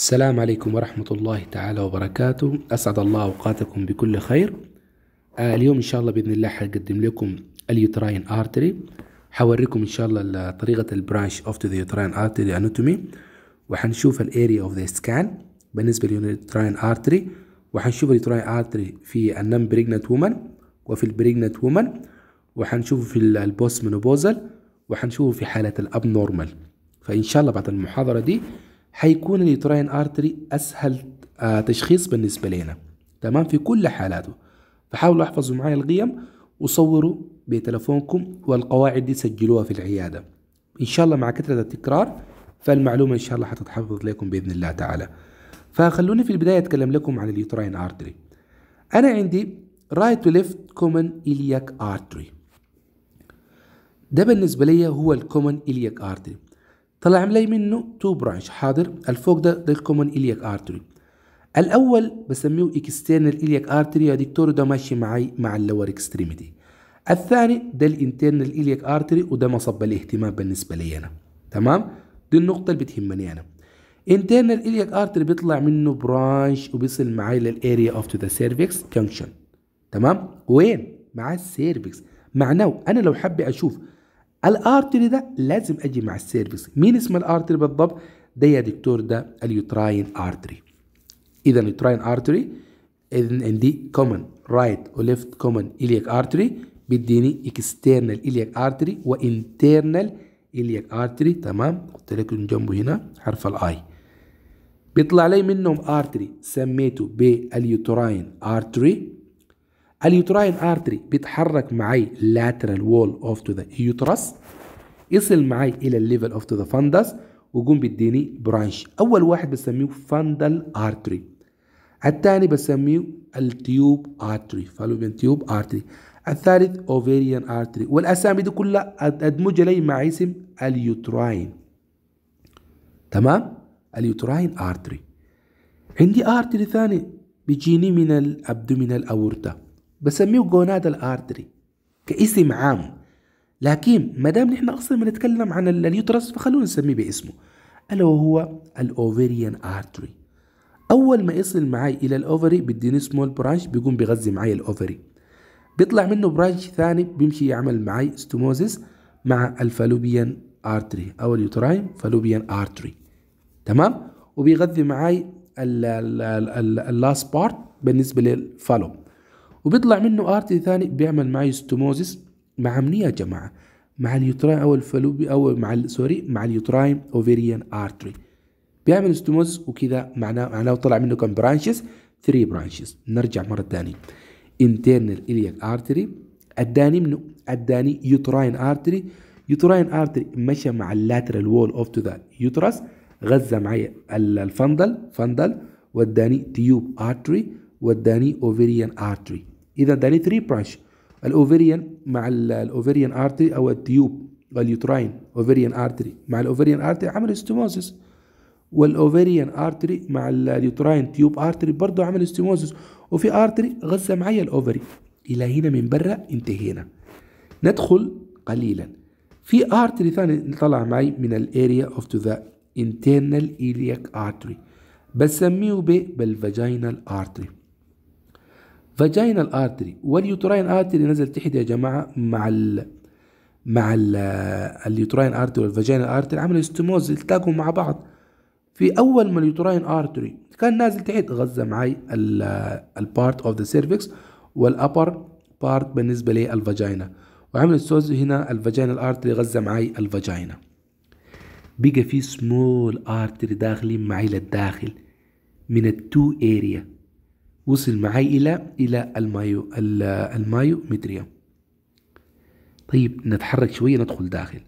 السلام عليكم ورحمة الله تعالى وبركاته أسعد الله أوقاتكم بكل خير آه اليوم إن شاء الله بإذن الله حقدم لكم اليوتراين ارتري حوريكم إن شاء الله طريقة البرانش أوف تو ذا يوتراين ارتري أناتومي وحنشوف الاريا أوف ذا سكان بالنسبة لليوتراين ارتري وحنشوف اليوتراين ارتري في النم بريجنت وومن وفي البريجنت وومن وحنشوفه في البوست منوبوزل وحنشوفه في حالة الأب نورمال فإن شاء الله بعد المحاضرة دي حيكون اليوتراين ارتري اسهل آه، تشخيص بالنسبه لنا تمام في كل حالاته فحاولوا احفظوا معايا القيم وصوروا بتلفونكم والقواعد دي سجلوها في العياده ان شاء الله مع كثره التكرار فالمعلومه ان شاء الله حتتحفظ لكم باذن الله تعالى فخلوني في البدايه اتكلم لكم عن اليوتراين ارتري انا عندي رايت تو ليفت كومن الياك ارتري ده بالنسبه لي هو الكومن الياك ارتري طلع لي منه تو برانش حاضر الفوق ده ده الكومن إلياك ارتري الاول بسميه اكسترنال إلياك ارتري يا دكتور ده ماشي معي مع اللور اكستريميتي الثاني ده الانترنال إلياك ارتري وده مصب الاهتمام بالنسبه لي انا تمام دي النقطه اللي بتهمني انا internal iliac artery بيطلع منه برانش وبيصل معايا للاريا اوف تو ذا سيرفكس جانكشن تمام وين مع السيرفكس معناه انا لو حبي اشوف الارتري ده لازم اجي مع السيرفيس مين اسم الارتري بالضبط ده يا دكتور ده اليوتراين ارتري اذا اليوتراين ارتري اذا دي كومن رايت وليفت كومن الياك ارتري بيديني اكسترنال الياك ارتري وانترنال الياك ارتري تمام قلت لكم جنبه هنا حرف الاي بيطلع لي منهم ارتري سميته باليوتراين ارتري اليوتراين ارتري بيتحرك معي lateral wall of to the uterus يصل معي الى الليفل اوف تو ذا فندس وقوم بيديني برانش اول واحد بسميه فندل ارتري الثاني بسميه التيوب ارتري فالوبين تيوب ارتري الثالث اوفيريان ارتري والاسامي دي كلها ادمج لي مع اسم اليوتراين تمام اليوتراين ارتري عندي ارتري ثاني بيجيني من الابدومينال اورتا بسميه جونادال الارتري كاسم عام لكن ما دام نحن اصلا بنتكلم عن اليوترس فخلونا نسميه باسمه الا وهو الاوفريان ارتري اول ما يصل معي الى الاوفري بديني سمول برانش بيقوم بيغذي معي الاوفري بيطلع منه برانش ثاني بيمشي يعمل معي استوموزيس مع الفالوبيان ارتري او اليوتراين فالوبيان ارتري تمام وبيغذي معي اللاست بارت بالنسبه للفالوب وبيطلع منه ارتي ثاني بيعمل معي ستوموزيس مع مني يا جماعه مع اليوترين او الفلوبي او مع سوري مع اليوترين اوفيريان ارتري بيعمل ستوموزيس وكذا معناه معناه طلع منه كم برانشز 3 برانشز نرجع مره ثانيه internal iliac artery اداني منه اداني يوتراين ارتري يوتراين ارتري مشى مع اللاترال وول اوف تو ذا يوترس غزه معي الفندل فندل وداني تيوب ارتري وداني اوفيريان ارتري اذا ده ليه 3 برانش الاوفريان مع الاوفريان ارتري او التيوب واليوتراين اوفريان ارتري مع الاوفريان ارتري عمل استيموزس والاوفريان ارتري مع اليوتراين تيوب ارتري برضه عمل استيموزس وفي ارتري غزه معايا الاوفري الى هنا من بره انتهينا ندخل قليلا في ارتري ثاني طلع معي من الاريا اوف تو ذا internal iliac artery بسميه بالفاجينال ارتري فاجينال الارتري واليوتراين ارتري نزل تحت يا جماعه مع ال مع ال اليوتراين ارتري والفاجينال ارتري عملوا استموز التقوا مع بعض في اول ما اليوتراين ارتري كان نازل تحت غزه معي البارت اوف ذا سيرفكس والابر بارت بالنسبه للفاجينا وعمل السوز هنا الفاجينال ارتري غزه معي الفاجينا بقى في سمول ارتري داخلين معي للداخل من التو اريا وصل معي إلى إلى المايو المايو متريا طيب نتحرك شوية ندخل داخل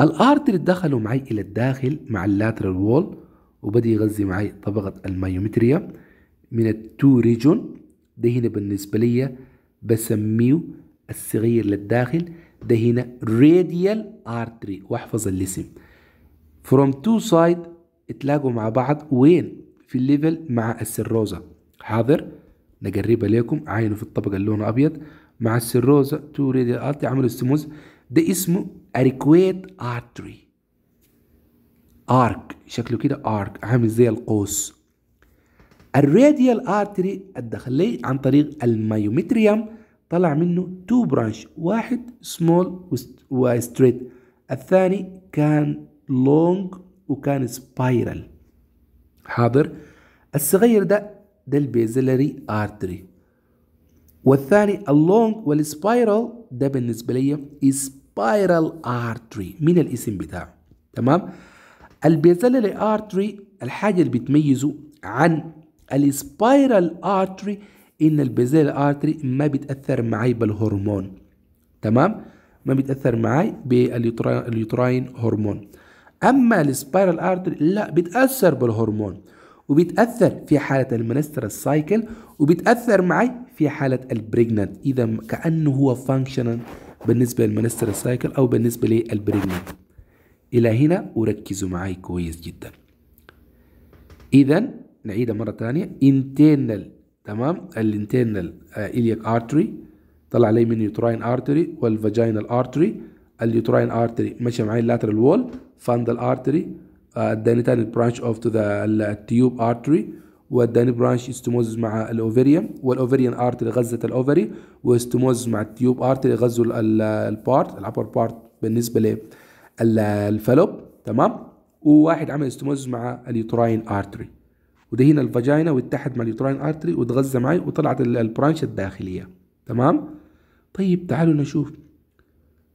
الارتري دخلوا معي إلى الداخل مع اللاترال وول وبدأ يغذي معي طبقة المايومتريا من التو ريجون ده هنا بالنسبة لي بسميه الصغير للداخل ده هنا راديال ارتري واحفظ الاسم فروم تو سايد اتلاقوا مع بعض وين في الليفل مع السيروزا حاضر نقربها لكم عاينوا في الطبق اللي لونه ابيض مع السيروزا تو ريدي ارتي عملوا السموز ده اسمه اريكويت ارتري ارك شكله كده ارك عامل زي القوس الراديال ارتري الداخلي عن طريق المايومتريوم طلع منه تو برانش واحد سمول وستريت الثاني كان لونج وكان سبايرال حاضر الصغير ده للبيزيلاري ارتري والثاني اللونج والسبايرال ده بالنسبه لي سبايرال ارتري من الاسم بتاعه تمام البيزلري ارتري الحاجه اللي بتميزه عن السبايرال ارتري ان البيزيلاري ارتري ما بيتاثر معي بالهرمون تمام ما بيتاثر معي باليوتراين هرمون اما السبايرال ارتري لا بيتاثر بالهرمون وبيتأثر في حالة المنستر سايكل وبيتأثر معي في حالة البريجنانت إذا كأنه هو فانكشنال بالنسبة للمنستر سايكل أو بالنسبة للبريجنانت إلى هنا وركزوا معي كويس جدا إذا نعيدها مرة ثانية internal تمام الانترنال إليك ارتري طلع لي من يوتراين ارتري والفاجينال ارتري اليوتراين ارتري مشى معي اللاترال وول فاندل ارتري الدانتال البرانش اوف تو ذا التيوب ارتري واداني برانش استموز مع الاوفريان والاوفريان ارتري غزت الاوفري واستموز مع التيوب ارتري غزوا البارت الابر بارت بالنسبه للفالوب تمام وواحد عمل استموز مع اليوتراين ارتري وده هنا الفاجينا واتحد مع اليوتراين ارتري واتغذى معي وطلعت البرانش الداخليه تمام طيب تعالوا نشوف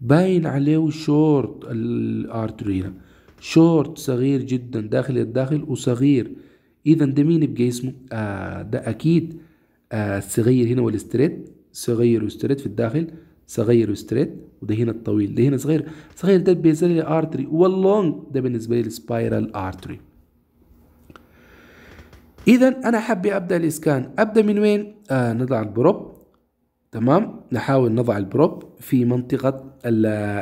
باين عليه شورت الارتري شورت صغير جدا داخل الداخل وصغير اذا ده مين يبقى اسمه آه ده اكيد آه الصغير هنا والستريت صغير وستريت في الداخل صغير وستريت وده هنا الطويل ده هنا صغير صغير ده بيزل لي ارتري واللونج ده بالنسبه لي السبايرال ارتري اذا انا حابب ابدا الاسكان ابدا من وين آه نضع البروب تمام نحاول نضع البروب في منطقه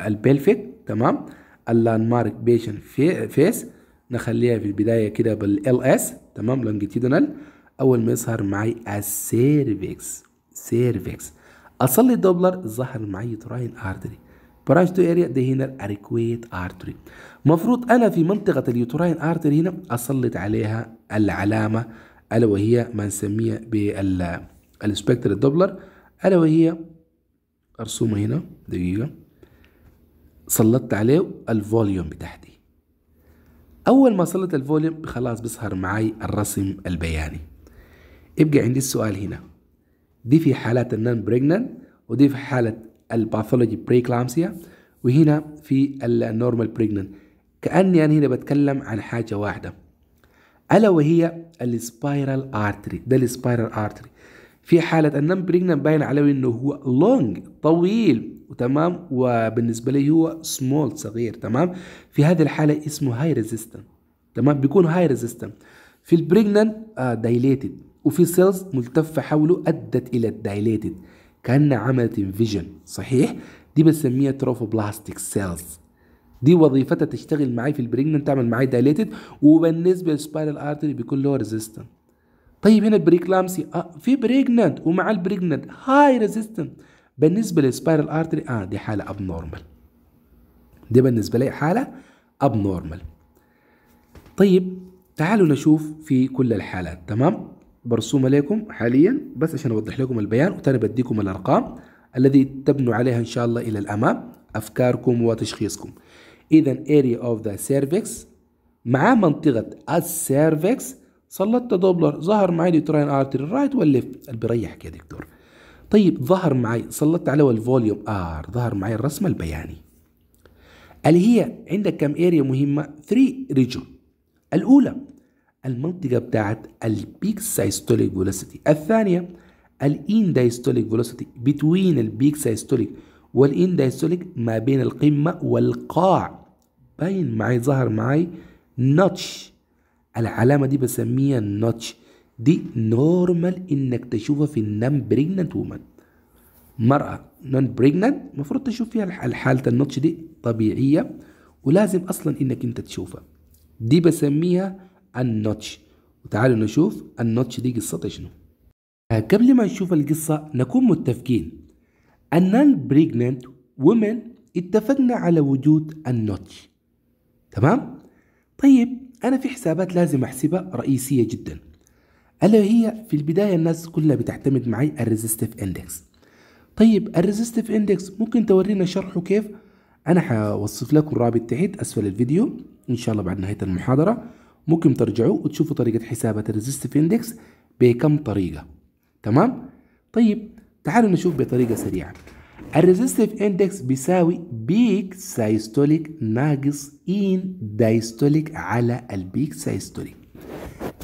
البلفيك تمام مارك بيشن فيس نخليها في البدايه كده بالال اس تمام لونجيتيدونال اول ما يظهر معي السيرفكس سيرفكس اصل لي الدوبلر ظهر معي تراين ارتري برانش تو اريا ده هنا الاريكويت ارتري مفروض انا في منطقه اليوتراين ارتري هنا اسلط عليها العلامه الا وهي ما نسميها بالسبكتر الدوبلر الا وهي ارسمها هنا دقيقه سلطت عليه الفوليوم بتاعتي اول ما سلط الفوليوم خلاص بيظهر معي الرسم البياني يبقى عندي السؤال هنا دي في حالة النون بريجنان ودي في حالة الباثولوجي بريكلامسيا وهنا في النورمال بريجنان كأني أنا هنا بتكلم عن حاجة واحدة ألا وهي السبايرال ارتري ده السبايرال ارتري في حالة النم بريجنان باين عليه انه هو لونج طويل تمام وبالنسبة لي هو سمول صغير تمام في هذه الحالة اسمه هاي ريزيستنت تمام بيكون هاي ريزيستنت في البريجنان آه، دايليتد وفي سيلز ملتفة حوله أدت إلى الدايليتد كأن عملت انفيجن صحيح دي بنسميها تروفوبلاستيك سيلز دي وظيفتها تشتغل معي في البريجنان تعمل معي دايليتد وبالنسبه للسبايرال ارتري بيكون له ريزيستنت طيب هنا البريكلامسي آه في بريجننت ومع البريجننت هاي ريزيستنت بالنسبه للسبايرال ارتري اه دي حاله اب نورمال دي بالنسبه لي حاله اب نورمال طيب تعالوا نشوف في كل الحالات تمام برسوم لكم حاليا بس عشان اوضح لكم البيان وتاني بديكم الارقام الذي تبنوا عليها ان شاء الله الى الامام افكاركم وتشخيصكم اذا area of the cervix مع منطقه السيرفكس سلطت دوبلر ظهر معي ديوتراين ارتري الرايت والليفت قال بيريحك يا دكتور طيب ظهر معي سلطت على الفوليوم ار ظهر معي الرسم البياني قال هي عندك كم اريا مهمه 3 ريجون الاولى المنطقه بتاعت البيك سايستوليك فيلوسيتي الثانيه الان دايستوليك فيلوسيتي بتوين البيك سايستوليك والان دايستوليك ما بين القمه والقاع باين معي ظهر معي نوتش العلامة دي بسميها النوتش دي نورمال انك تشوفها في النون بريجنانت وومن مرأة نون بريجنانت المفروض تشوف فيها الحالة النوتش دي طبيعية ولازم اصلا انك انت تشوفها دي بسميها النوتش وتعالوا نشوف النوتش دي قصتها شنو آه، قبل ما نشوف القصة نكون متفقين النون بريجنانت وومن اتفقنا على وجود النوتش تمام طيب أنا في حسابات لازم أحسبها رئيسية جدا ألا هي في البداية الناس كلها بتعتمد معي الريزستيف اندكس طيب الريزستيف اندكس ممكن تورينا شرحه كيف أنا حوصف لكم الرابط تحت أسفل الفيديو إن شاء الله بعد نهاية المحاضرة ممكن ترجعوا وتشوفوا طريقة حسابات الريزستيف اندكس بكم طريقة تمام طيب تعالوا نشوف بطريقة سريعة الريزستيف اندكس بيساوي بيك سايستوليك ناقص ان دايستوليك على البيك سايستوليك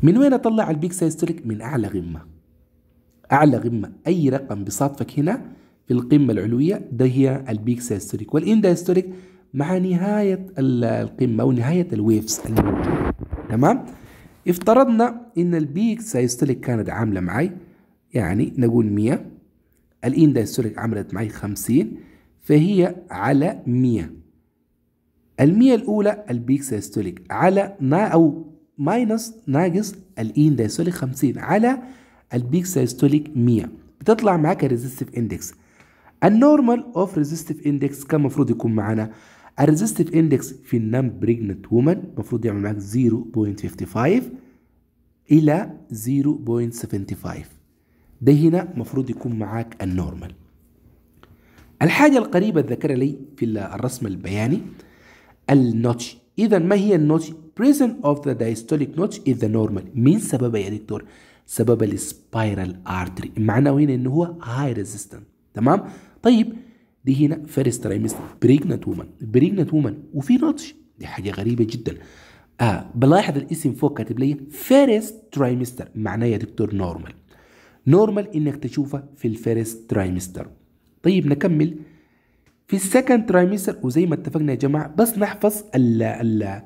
من وين اطلع البيك سايستوليك من اعلى قمه اعلى قمه اي رقم بصادفك هنا في القمه العلويه ده هي البيك سايستوليك والان دايستوليك مع نهايه القمه او نهايه الويفز الموجوده تمام افترضنا ان البيك سايستوليك كانت عامله معي يعني نقول 100 الاندايستوليك عملت معي 50 فهي على 100 ال 100 الأولى البيك سيستوليك على نا أو ماينس ناقص الاندايستوليك 50 على البيك سيستوليك 100 بتطلع معاك الريزيستيف اندكس النورمال اوف ريزيستيف اندكس كان المفروض يكون معانا الريزيستيف اندكس في النام بريجنت وومن المفروض يعمل معاك 0.55 الى 0.75 ده هنا مفروض يكون معاك النورمال الحاجة القريبة ذكر لي في الرسم البياني النوتش إذا ما هي النوتش؟ present of the diastolic notch is the normal مين سببها يا دكتور؟ سببها السبايرال artery معناه هنا إنه هو high resistant تمام؟ طيب دي هنا فيرست ترايمستر pregnant وومن pregnant وومن وفي نوتش دي حاجة غريبة جدا آه بلاحظ الاسم فوق كاتب لي فيرست ترايمستر معناه يا دكتور نورمال نورمال انك تشوفها في الفيرست ترايمستر طيب نكمل في السكند ترايمستر وزي ما اتفقنا يا جماعه بس نحفظ ال ال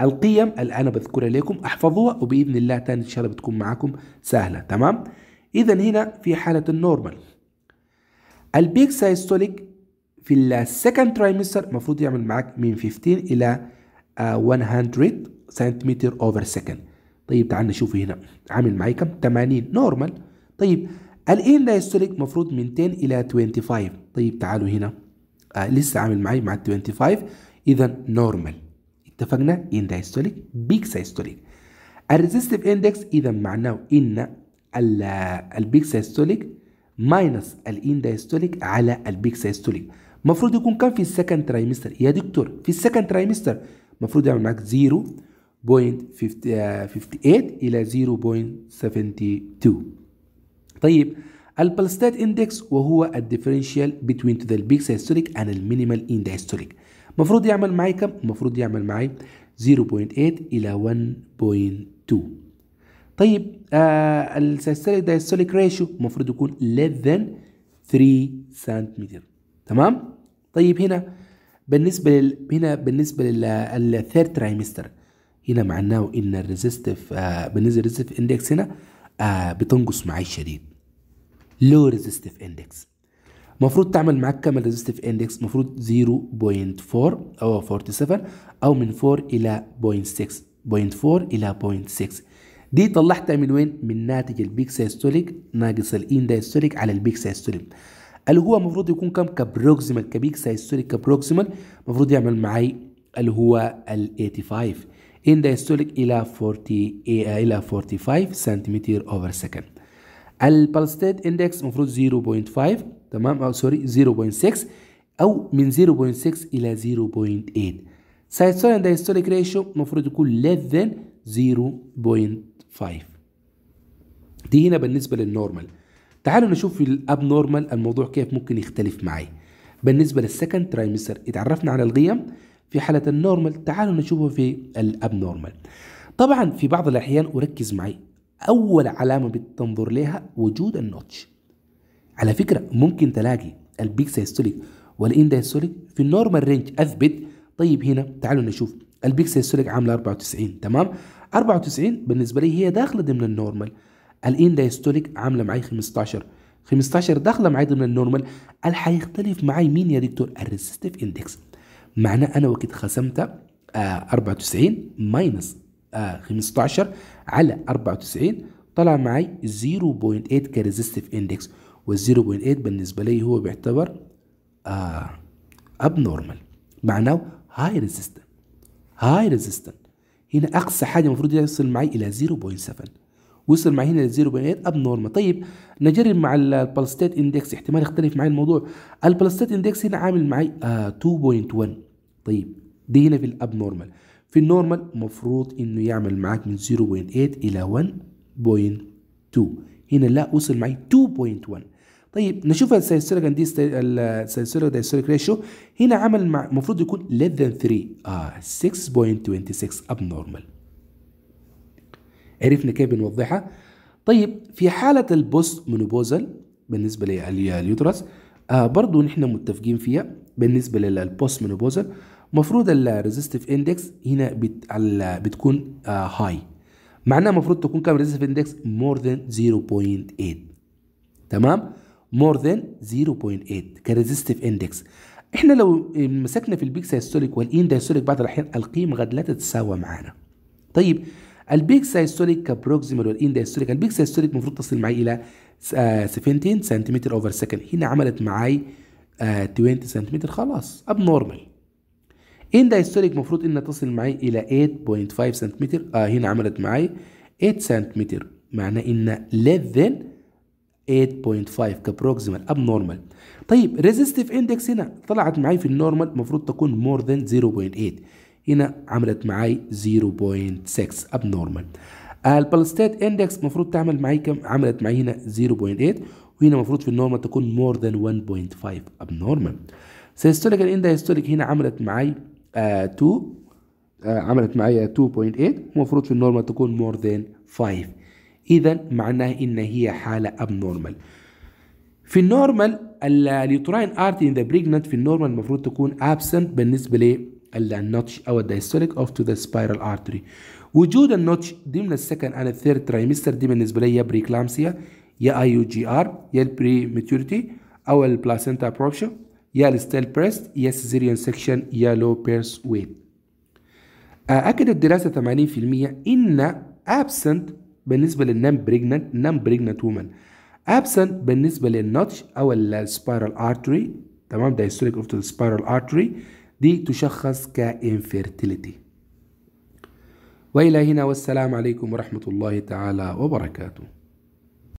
القيم اللي انا بذكرها لكم احفظوها وباذن الله تاني ان شاء الله بتكون معاكم سهله تمام اذا هنا في حاله النورمال البيك سايستوليك في السكند ترايمستر المفروض يعمل معاك من 15 الى 100 سنتيمتر اوفر سكند طيب تعال نشوف هنا عامل معي كم 80 نورمال طيب الان إيه لا يشترك مفروض من 10 الى 25 طيب تعالوا هنا آه لسه عامل معي مع 25 اذا نورمال اتفقنا ان إيه دايستوليك بيك سايستوليك resistive اندكس اذا معناه ان البيك سايستوليك ماينس الان دايستوليك على البيك سايستوليك المفروض يكون كم في السكند ترايمستر يا دكتور في السكند ترايمستر المفروض يعمل معاك 0.58 آه، الى 0.72 طيب البلستات اندكس وهو الديفرنشال بتوين ذا البيك هيستوريك اند المينيمال اند هيستوريك المفروض يعمل معي كم المفروض يعمل معي 0.8 الى 1.2 طيب آه السيستوليك دايستوليك ريشيو المفروض يكون less than 3 سنتيمتر تمام طيب هنا بالنسبه لل... هنا بالنسبه للثيرد ترايمستر هنا معناه ان الريزستف آه بالنسبه للريزستف اندكس هنا آه بتنقص معي شديد لو ريزيستيف اندكس المفروض تعمل معاك كامل ريزيستيف اندكس المفروض 0.4 او 47 او من 4 الى 0.6 0.4 الى 0.6 دي طلعتها من وين من ناتج البيك سايستوليك ناقص الاندايستوليك على البيك سايستوليك اللي هو المفروض يكون كم كبروكسيمال كبيك سايستوليك كبروكسيمال المفروض يعمل معاي اللي هو ال 85 in diastolic إلى 40 إيه، آه، إلى 45 سنتيمتر أوفر سكند البالستيد اندكس المفروض 0.5 تمام أو سوري 0.6 أو من 0.6 إلى 0.8 اند دايستوليك ريشيو المفروض يكون less than 0.5 دي هنا بالنسبة للنورمال تعالوا نشوف في الاب نورمال الموضوع كيف ممكن يختلف معي بالنسبة للسكند ترايمستر اتعرفنا على القيم في حالة النورمال تعالوا نشوفه في الأبنورمال طبعا في بعض الأحيان أركز معي أول علامة بتنظر لها وجود النوتش على فكرة ممكن تلاقي البيك سيستوليك والإندا في النورمال رينج أثبت طيب هنا تعالوا نشوف البيك سيستوليك عاملة 94 تمام 94 بالنسبة لي هي داخلة ضمن النورمال الإندا عاملة معي 15 15 داخله معي ضمن النورمال هل حيختلف معي مين يا دكتور الريسيستيف اندكس معناه انا وقت خصمت 94 آه، ماينس 15 آه، على 94 طلع معي 0.8 كريزيستيف اندكس وال 0.8 بالنسبه لي هو بيعتبر ابنورمال آه، نورمال معناه هاي ريزيستنت هاي ريزيستنت هنا اقصى حاجه المفروض يصل معي الى 0.7 وصل معي هنا للزيرو بيانات اب نورمال طيب نجرب مع البلستات اندكس احتمال يختلف معي الموضوع البلستات اندكس هنا عامل معي آه 2.1 طيب دي هنا في الاب نورمال في النورمال مفروض انه يعمل معاك من 0.8 الى 1.2 هنا لا وصل معي 2.1 طيب نشوف السيستوليك اند السيستوليك دايستوليك ريشيو هنا عمل مع المفروض يكون less than 3 اه 6.26 اب نورمال عرفنا كيف بنوضحها طيب في حالة البوست منوبوزل بالنسبة لليوترس آه برضو نحن متفقين فيها بالنسبة للبوست منوبوزل مفروض الريزستيف اندكس هنا بت... على... بتكون آه هاي معناها المفروض تكون كم ريزستيف اندكس مور ذان 0.8 تمام مور ذان 0.8 كريزستيف اندكس احنا لو مسكنا في البيك سايستوليك والان دايستوليك بعض الاحيان القيمه قد لا تتساوى معانا طيب البيك سايستوليك كبروكسيمال والان دايستوليك البيك سايستوليك المفروض تصل معي الى 17 آه، سنتيمتر اوفر سكند هنا عملت معايا آه، 20 سنتيمتر خلاص اب نورمال ان دايستوليك المفروض انها تصل معي الى 8.5 سنتيمتر آه هنا عملت معايا 8 سنتيمتر معناه ان less than 8.5 كبروكسيمال اب نورمال طيب ريزستيف اندكس هنا طلعت معايا في النورمال المفروض تكون مور ذان 0.8 هنا عملت معي 0.6 abnormal البلستات اندكس المفروض تعمل معي كم عملت معي هنا 0.8 وهنا المفروض في النورمال تكون more than 1.5 abnormal سيستوليك الاند هيستوليك هنا عملت معي uh, 2 uh, عملت معي 2.8 المفروض في النورمال تكون more than 5 اذا معناه ان هي حاله abnormal في النورمال اليوتراين ارت ان ذا بريجننت في النورمال المفروض تكون ابسنت بالنسبه ل النوتش أو الدايستوليك أوف تو ذا سبايرال أرتري وجود النوتش دي من السكن أند الثيرد ترايمستر دي بالنسبة لي يا بريكلامسيا يا أي يو جي آر يا البري ماتيوريتي أو البلاسنتا بروبشن يا الستيل بريست يا سيزيريان سكشن يا لو بيرس ويت أكد الدراسة 80% إن ابسنت بالنسبة للنام بريجننت نام بريجننت وومن ابسنت بالنسبة للنوتش أو السبايرال ارتري تمام دايستوليك اوف the سبايرال ارتري دي تشخص كإنفيرتيليتي وإلى هنا والسلام عليكم ورحمة الله تعالى وبركاته